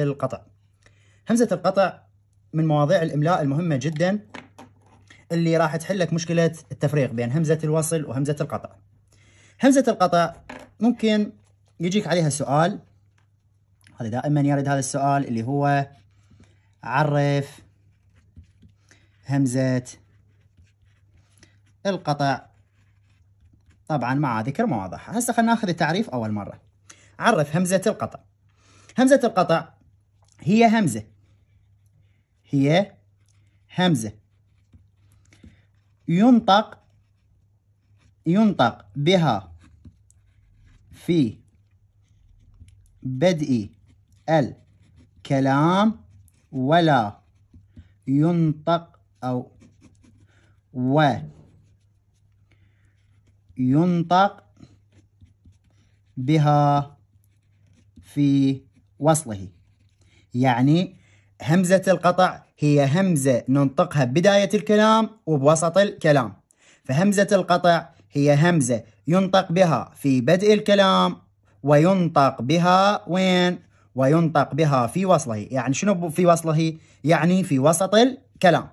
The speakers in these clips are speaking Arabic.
القطع همزة القطع من مواضيع الإملاء المهمة جدا اللي راح تحلك مشكلة التفريق بين همزة الوصل وهمزة القطع همزة القطع ممكن يجيك عليها سؤال هذا دائما يرد هذا السؤال اللي هو عرف همزة القطع طبعا مع ذكر مواضح هسه خلينا ناخذ التعريف أول مرة عرف همزة القطع همزة القطع هي همزة هي همزة ينطق ينطق بها في بدء الكلام ولا ينطق أو و ينطق بها في وصله يعني همزة القطع هي همزة ننطقها بداية الكلام وبوسط الكلام فهمزة القطع هي همزة ينطق بها في بدء الكلام وينطق بها وين وينطق بها في وصله يعني شنو في وصله يعني في وسط الكلام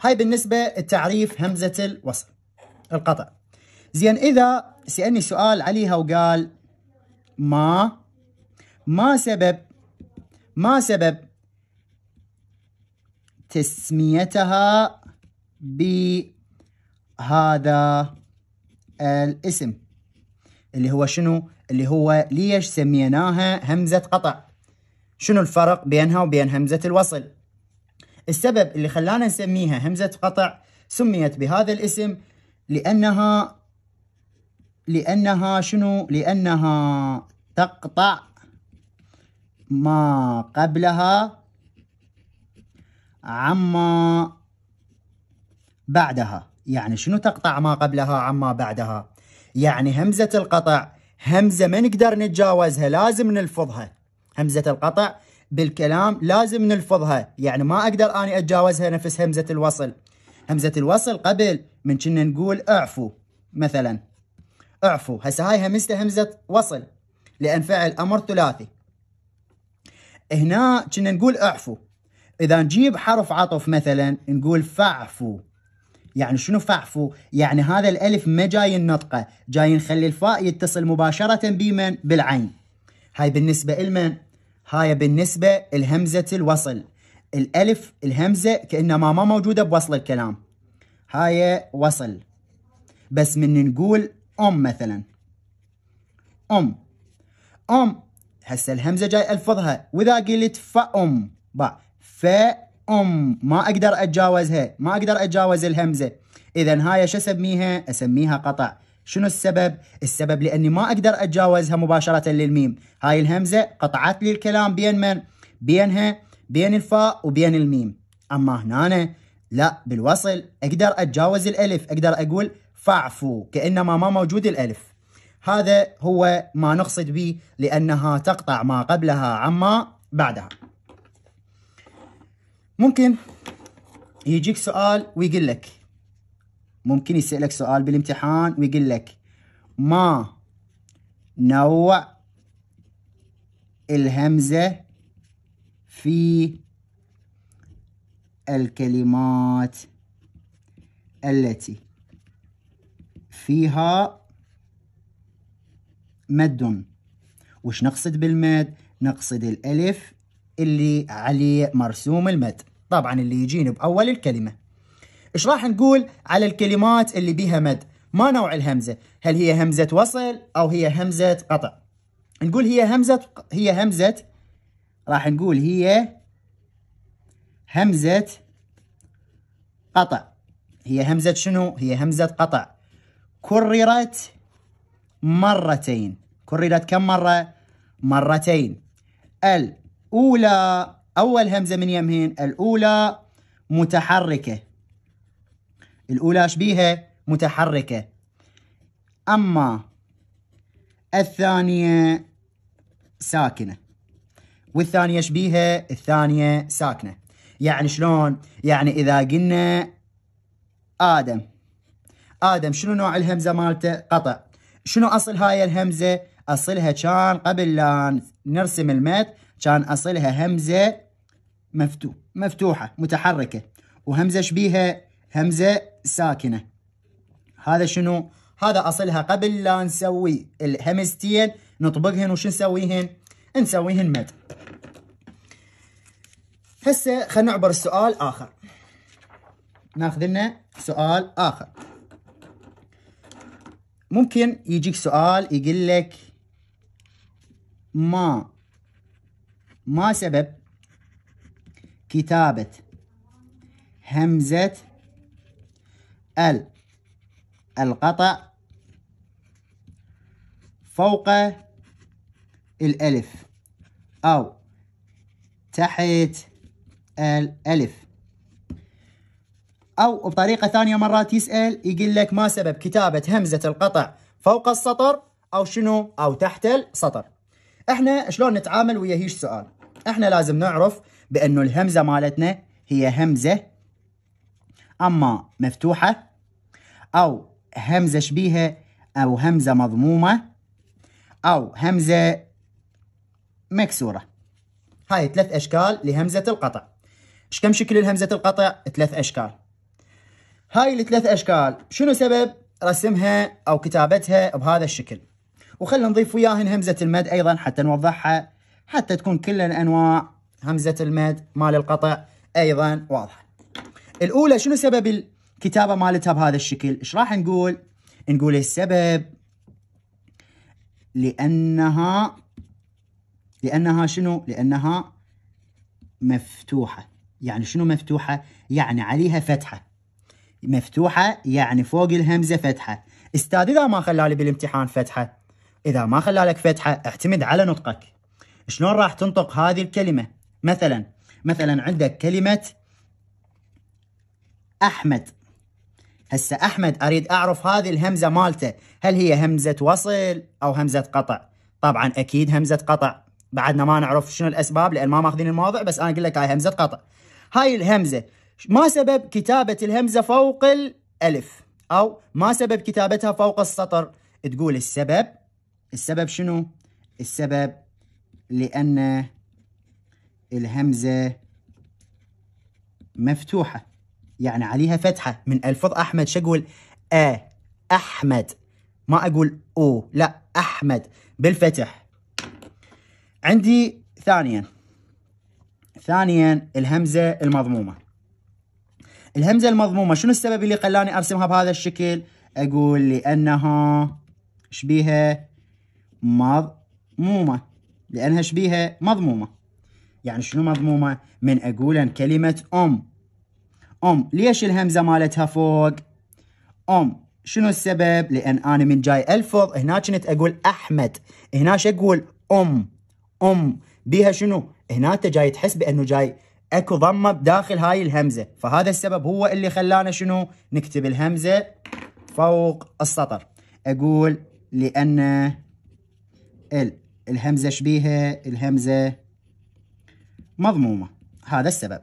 هاي بالنسبة التعريف همزة الوصل القطع زين إذا سألني سؤال عليها وقال ما ما سبب ما سبب تسميتها بهذا الاسم اللي هو شنو اللي هو ليش سميناها همزة قطع شنو الفرق بينها وبين همزة الوصل السبب اللي خلانا نسميها همزة قطع سميت بهذا الاسم لأنها لأنها شنو لأنها تقطع ما قبلها عما بعدها يعني شنو تقطع ما قبلها عما بعدها يعني همزة القطع همزة ما نقدر نتجاوزها لازم نلفظها همزة القطع بالكلام لازم نلفظها يعني ما أقدر أني أتجاوزها نفس همزة الوصل همزة الوصل قبل من كنا نقول اعفو مثلا اعفو هسه هاي همزة همزة وصل لأن فعل أمر ثلاثي هنا كنا نقول اعفو اذا نجيب حرف عطف مثلا نقول فعفو يعني شنو فعفو يعني هذا الالف ما جاي النطقه جاي نخلي الفاء يتصل مباشره بمن بالعين هاي بالنسبه لمن هاي بالنسبه لهمزه الوصل الالف الهمزه كانما ما موجوده بوصل الكلام هاي وصل بس من نقول ام مثلا ام ام هسه الهمزه جاي الفظها واذا قلت فأم با فأم ما اقدر اتجاوزها ما اقدر اتجاوز الهمزه اذا هاي شو اسميها اسميها قطع شنو السبب السبب لاني ما اقدر اتجاوزها مباشره للميم هاي الهمزه قطعت لي الكلام بين من بينها بين الفاء وبين الميم اما هنا أنا لا بالوصل اقدر اتجاوز الالف اقدر اقول فاعفو كانما ما موجود الالف هذا هو ما نقصد به لأنها تقطع ما قبلها عما بعدها ممكن يجيك سؤال ويقول لك ممكن يسألك سؤال بالامتحان ويقول لك ما نوع الهمزة في الكلمات التي فيها مد وش نقصد بالمد نقصد الألف اللي عليه مرسوم المد طبعا اللي يجيني بأول الكلمة إيش راح نقول على الكلمات اللي بيها مد ما نوع الهمزة هل هي همزة وصل أو هي همزة قطع نقول هي همزة هي همزة راح نقول هي همزة قطع هي همزة شنو؟ هي همزة قطع كررت مرتين كررت كم مرة؟ مرتين الأولى أول همزة من يمهين الأولى متحركة الأولى شبيها متحركة أما الثانية ساكنة والثانية شبيها الثانية ساكنة يعني شلون؟ يعني إذا قلنا آدم آدم شنو نوع الهمزة مالته؟ قطع شنو أصل هاي الهمزة؟ أصلها كان قبل لا نرسم المد كان أصلها همزة مفتوح مفتوحة متحركة وهمزة شبيها همزة ساكنة هذا شنو؟ هذا أصلها قبل لا نسوي الهمزتين نطبقهن وش نسويهن؟ نسويهن مد هسه خلينا نعبر السؤال آخر ناخذ لنا سؤال آخر ممكن يجيك سؤال يقول لك ما ما سبب كتابة همزة ال القطع فوق الألف أو تحت الألف أو بطريقة ثانية مرات يسأل يقول لك ما سبب كتابة همزة القطع فوق السطر أو شنو أو تحت السطر احنا شلون نتعامل ويا هيش سؤال احنا لازم نعرف بانه الهمزه مالتنا هي همزه اما مفتوحه او همزه شبيهه او همزه مضمومه او همزه مكسوره هاي ثلاث اشكال لهمزه القطع ايش كم شكل الهمزه القطع ثلاث اشكال هاي الثلاث اشكال شنو سبب رسمها او كتابتها بهذا الشكل وخلنا نضيف وياهن همزة المد أيضا حتى نوضحها حتى تكون كل أنواع همزة المد مال القطع أيضا واضحة الأولى شنو سبب الكتابة مالتها بهذا الشكل إيش راح نقول نقول السبب لأنها لأنها شنو لأنها مفتوحة يعني شنو مفتوحة يعني عليها فتحة مفتوحة يعني فوق الهمزة فتحة استاذ إذا ما خلالي بالامتحان فتحة إذا ما خلى لك فتحة اعتمد على نطقك شلون راح تنطق هذه الكلمة مثلا مثلا عندك كلمة أحمد هسه أحمد أريد أعرف هذه الهمزة مالته هل هي همزة وصل أو همزة قطع طبعا أكيد همزة قطع بعدنا ما نعرف شنو الأسباب لأن ما ماخذين المواضع بس أنا أقول لك هاي همزة قطع هاي الهمزة ما سبب كتابة الهمزة فوق الألف أو ما سبب كتابتها فوق السطر تقول السبب السبب شنو السبب لأن الهمزة مفتوحة يعني عليها فتحة من ألفظ أحمد شقول أ أحمد ما أقول أو لا أحمد بالفتح عندي ثانيا ثانيا الهمزة المضمومة الهمزة المضمومة شنو السبب اللي خلاني أرسمها بهذا الشكل أقول لأنها شبيهة مضمومة لأنها شبيهة مضمومة يعني شنو مضمومة؟ من أقول كلمة أم أم ليش الهمزة مالتها فوق؟ أم شنو السبب؟ لأن أنا من جاي ألفظ هنا كنت أقول أحمد هنا أقول أم أم بيها شنو؟ هنا أنت جاي تحس بأنه جاي اكو ضمه بداخل هاي الهمزه فهذا السبب هو اللي خلانا شنو نكتب الهمزه فوق السطر اقول لان ال الهمزة شبيهة الهمزة مضمومة هذا السبب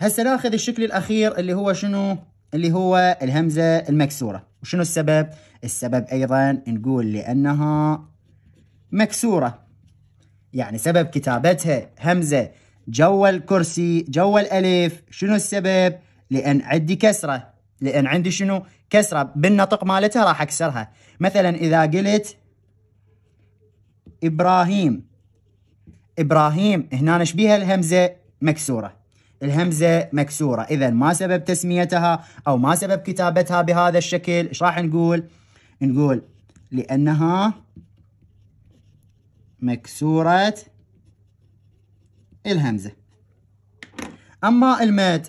هسه ناخذ الشكل الأخير اللي هو شنو اللي هو الهمزة المكسورة وشنو السبب السبب أيضا نقول لأنها مكسورة يعني سبب كتابتها همزة جوا الكرسي جوا الألف شنو السبب لأن عندي كسرة لأن عندي شنو كسرة بالنطق مالتها راح أكسرها مثلا إذا قلت إبراهيم إبراهيم هنا نشبيها الهمزة مكسورة الهمزة مكسورة إذا ما سبب تسميتها أو ما سبب كتابتها بهذا الشكل إيش راح نقول نقول لأنها مكسورة الهمزة أما المد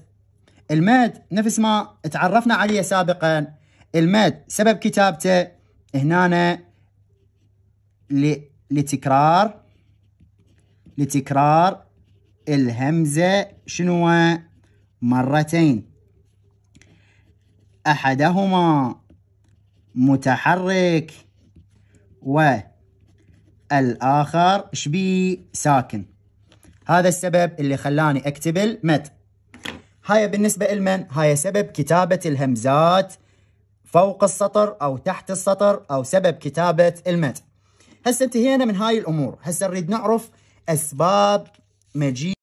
المد نفس ما تعرفنا عليه سابقا المد سبب كتابته هنا ل لتكرار لتكرار الهمزة شنو مرتين أحدهما متحرك والآخر شبي ساكن هذا السبب اللي خلاني أكتب المد هاي بالنسبة لمن؟ هاي سبب كتابة الهمزات فوق السطر أو تحت السطر أو سبب كتابة المد هسه انتهينا من هاي الامور هسه نريد نعرف اسباب مجيء